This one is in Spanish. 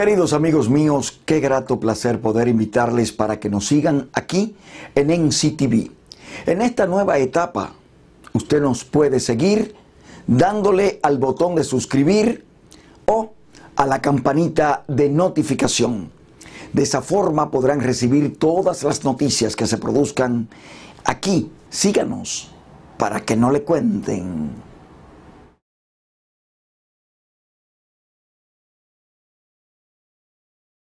Queridos amigos míos, qué grato placer poder invitarles para que nos sigan aquí en NCTV. En esta nueva etapa, usted nos puede seguir dándole al botón de suscribir o a la campanita de notificación. De esa forma podrán recibir todas las noticias que se produzcan aquí. Síganos para que no le cuenten.